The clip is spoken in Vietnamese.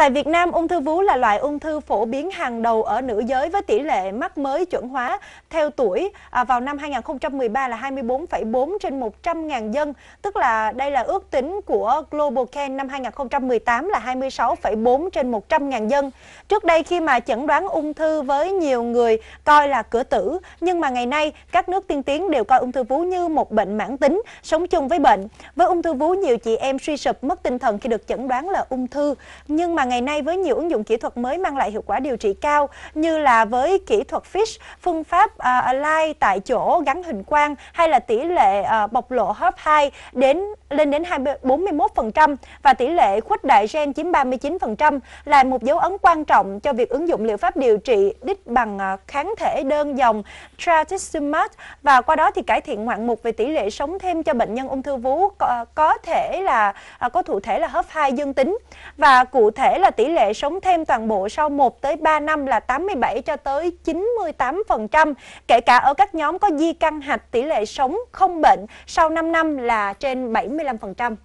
Tại Việt Nam, ung thư vú là loại ung thư phổ biến hàng đầu ở nữ giới với tỷ lệ mắc mới chuẩn hóa theo tuổi à, vào năm 2013 là 24,4 trên 100.000 dân, tức là đây là ước tính của Global Can năm 2018 là 26,4 trên 100.000 dân. Trước đây khi mà chẩn đoán ung thư với nhiều người coi là cửa tử, nhưng mà ngày nay các nước tiên tiến đều coi ung thư vú như một bệnh mãn tính, sống chung với bệnh. Với ung thư vú nhiều chị em suy sụp mất tinh thần khi được chẩn đoán là ung thư, nhưng mà ngày nay với nhiều ứng dụng kỹ thuật mới mang lại hiệu quả điều trị cao như là với kỹ thuật FISH, phương pháp uh, align tại chỗ gắn hình quang hay là tỷ lệ uh, bộc lộ HERP2 đến lên đến 41% và tỷ lệ khuếch đại gen chiếm 39% là một dấu ấn quan trọng cho việc ứng dụng liệu pháp điều trị đích bằng uh, kháng thể đơn dòng trastuzumab và qua đó thì cải thiện ngoạn mục về tỷ lệ sống thêm cho bệnh nhân ung thư vú có, có thể là uh, có thụ thể là HERP2 dương tính và cụ thể là tỷ lệ sống thêm toàn bộ sau 1 tới 3 năm là 87 cho tới 98%, kể cả ở các nhóm có di căn hạch tỷ lệ sống không bệnh sau 5 năm là trên 75%.